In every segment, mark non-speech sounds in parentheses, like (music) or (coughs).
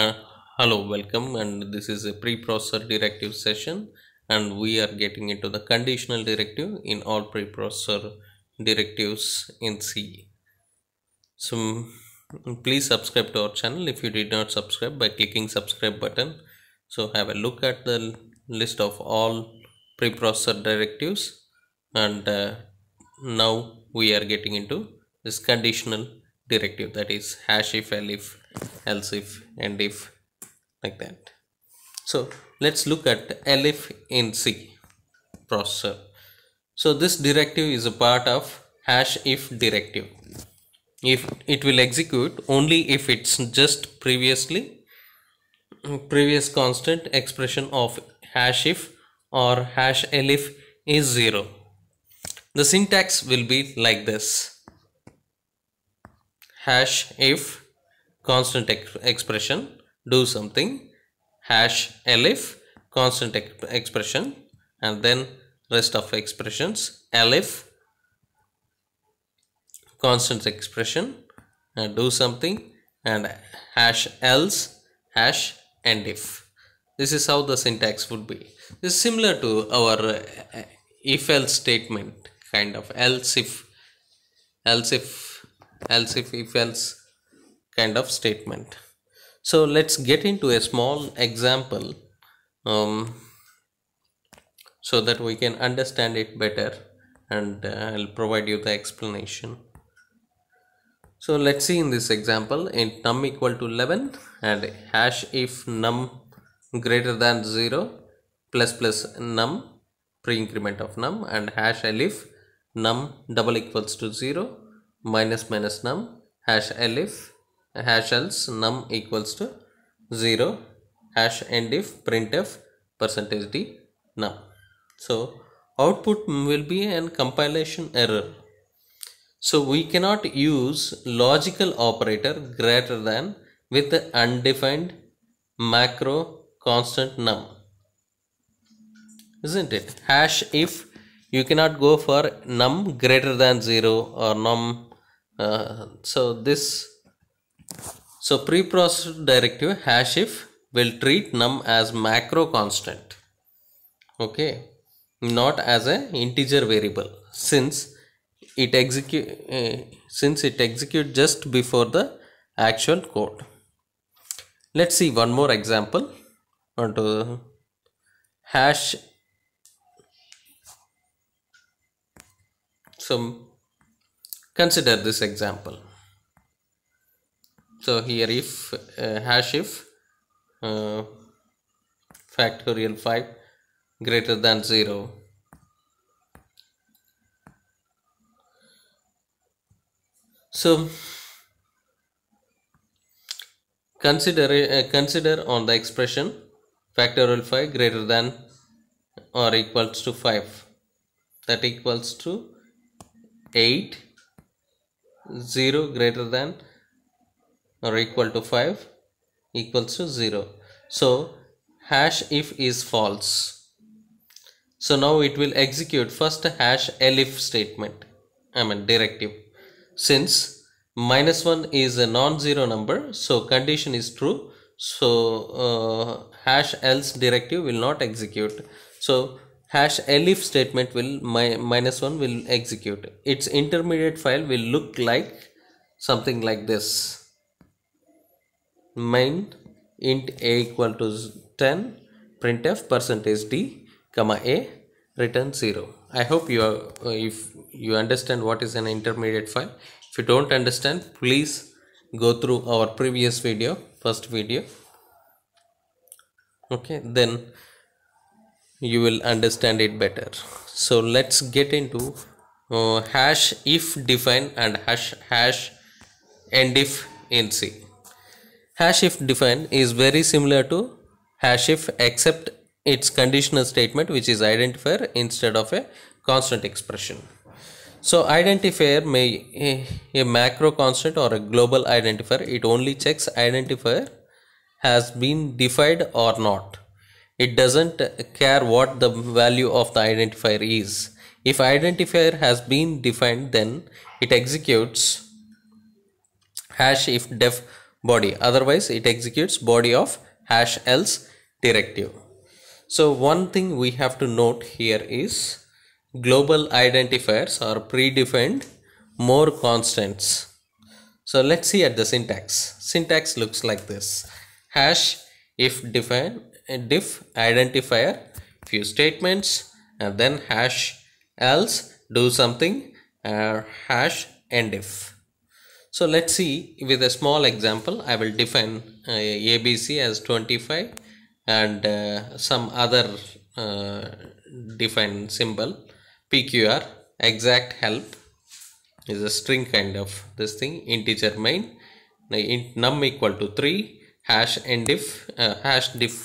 Uh, hello, welcome and this is a preprocessor directive session and we are getting into the conditional directive in all preprocessor directives in C. So mm, please subscribe to our channel if you did not subscribe by clicking subscribe button. So have a look at the list of all preprocessor directives and uh, now we are getting into this conditional directive that is hash if elif else if and if like that so let's look at elif in c processor so this directive is a part of hash if directive if it will execute only if it's just previously mm, previous constant expression of hash if or hash elif is 0 the syntax will be like this hash if constant ex expression do something hash elif constant ex expression and then rest of expressions elif constant expression and do something and hash else hash and if this is how the syntax would be this is similar to our uh, if else statement kind of else if else if else if if else kind of statement. So let's get into a small example um, so that we can understand it better and uh, I'll provide you the explanation. So let's see in this example int num equal to 11 and hash if num greater than 0 plus plus num pre-increment of num and hash elif num double equals to 0 minus minus num hash elif hash else num equals to 0 hash end if printf percentage d num. So output will be an compilation error. So we cannot use logical operator greater than with the undefined macro constant num. Isn't it? Hash if you cannot go for num greater than 0 or num. Uh, so this so preprocessor directive hash if will treat num as macro constant. Okay. Not as a integer variable since it execute uh, since it execute just before the actual code. Let's see one more example onto uh, hash some consider this example so here if uh, hash if uh, factorial 5 greater than 0 so consider uh, consider on the expression factorial 5 greater than or equals to 5 that equals to 8 0 greater than or equal to 5 equals to 0 so hash if is false so now it will execute first hash elif statement i mean directive since minus 1 is a non-zero number so condition is true so uh, hash else directive will not execute so hash elif statement will my minus 1 will execute its intermediate file will look like something like this main int a equal to 10 printf percentage d comma a return 0 i hope you are uh, if you understand what is an intermediate file if you don't understand please go through our previous video first video okay then you will understand it better so let's get into uh, hash if define and hash hash end if in c Hash if defined is very similar to hash if except its conditional statement which is identifier instead of a constant expression. So identifier may a, a macro constant or a global identifier it only checks identifier has been defined or not. It doesn't care what the value of the identifier is. If identifier has been defined then it executes hash if def body. Otherwise, it executes body of hash else directive. So one thing we have to note here is global identifiers are predefined more constants. So let's see at the syntax. Syntax looks like this. Hash if define diff identifier few statements and then hash else do something uh, hash end if so let's see with a small example I will define uh, ABC as 25 and uh, some other uh, define symbol PQR exact help is a string kind of this thing integer main int num equal to 3 hash and if uh, hash diff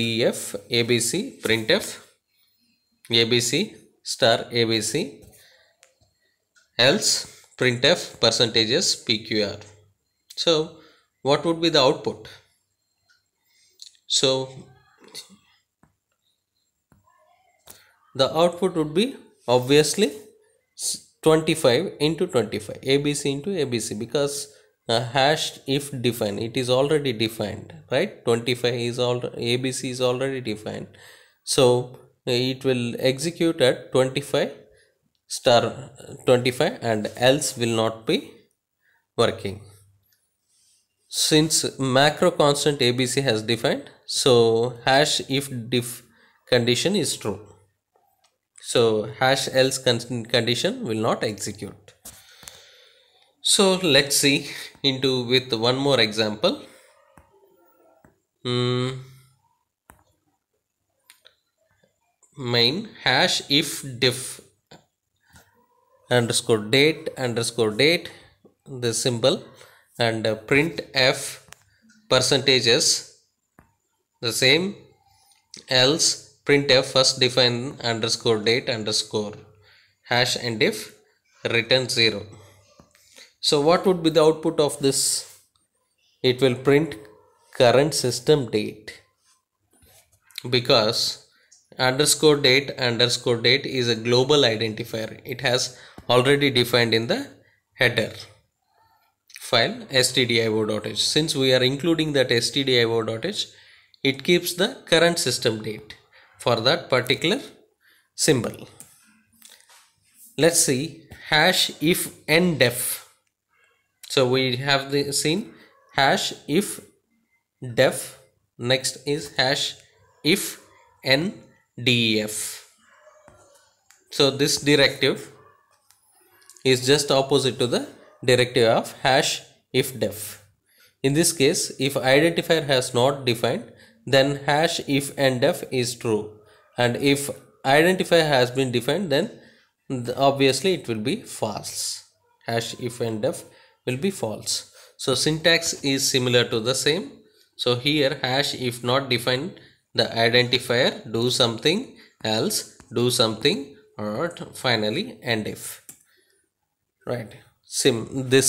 df abc printf abc star abc else printf percentages pqr so what would be the output so the output would be obviously 25 into 25 abc into abc because uh, hash if defined it is already defined right 25 is all abc is already defined so it will execute at 25 star 25 and else will not be working since macro constant abc has defined so hash if diff condition is true so hash else condition will not execute so let's see into with one more example mm. main hash if diff underscore date underscore date the symbol and uh, print f percentages the same else print f first define underscore date underscore hash and if return 0 so what would be the output of this it will print current system date because underscore date underscore date is a global identifier it has already defined in the header file stdio.h since we are including that stdio.h it keeps the current system date for that particular symbol let's see hash if #def. so we have the seen hash if def next is hash if #def. so this directive is just opposite to the directive of hash if def. In this case, if identifier has not defined, then hash if and def is true. And if identifier has been defined, then obviously it will be false. Hash if and def will be false. So syntax is similar to the same. So here hash if not defined, the identifier do something else, do something or finally and if right sim this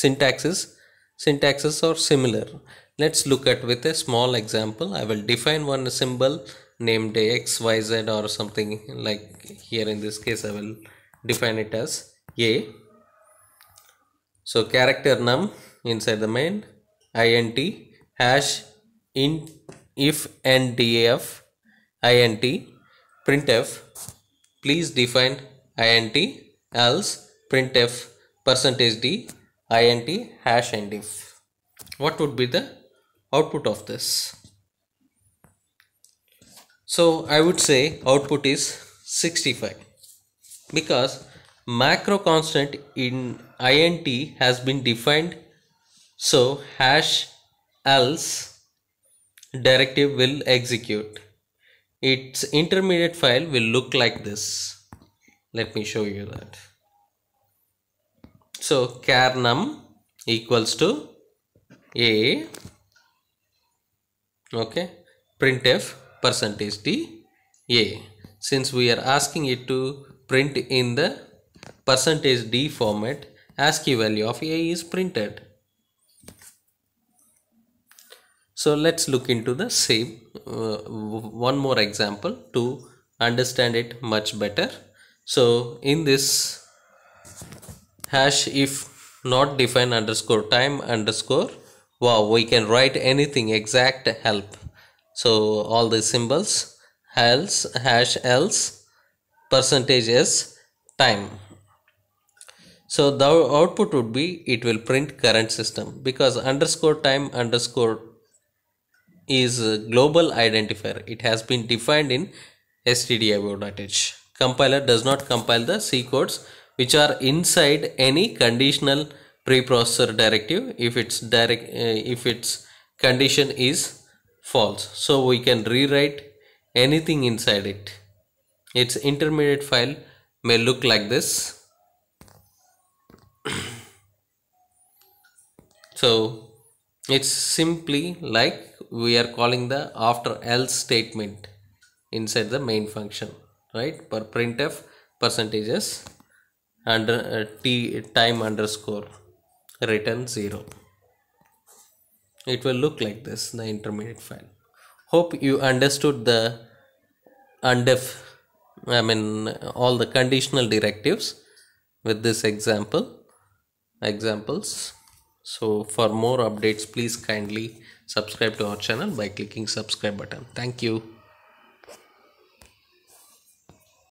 syntaxes syntaxes are similar let's look at with a small example i will define one symbol named xyz or something like here in this case i will define it as a so character num inside the main int hash in if and df int printf please define int else printf percentage d int hash end if what would be the output of this so i would say output is 65 because macro constant in int has been defined so hash else directive will execute its intermediate file will look like this let me show you that so char num equals to a okay printf percentage d a since we are asking it to print in the percentage d format ascii value of a is printed so let's look into the same uh, one more example to understand it much better so in this hash if not define underscore time underscore wow we can write anything exact help so all the symbols else hash else percentage time so the output would be it will print current system because underscore time underscore is global identifier. It has been defined in stdio.h compiler does not compile the C codes which are inside any conditional preprocessor directive if its direct uh, if its condition is false so we can rewrite anything inside it its intermediate file may look like this (coughs) so it's simply like we are calling the after else statement inside the main function right per printf percentages under uh, t time underscore return 0 it will look like this the intermediate file hope you understood the undef i mean all the conditional directives with this example examples so for more updates please kindly subscribe to our channel by clicking subscribe button thank you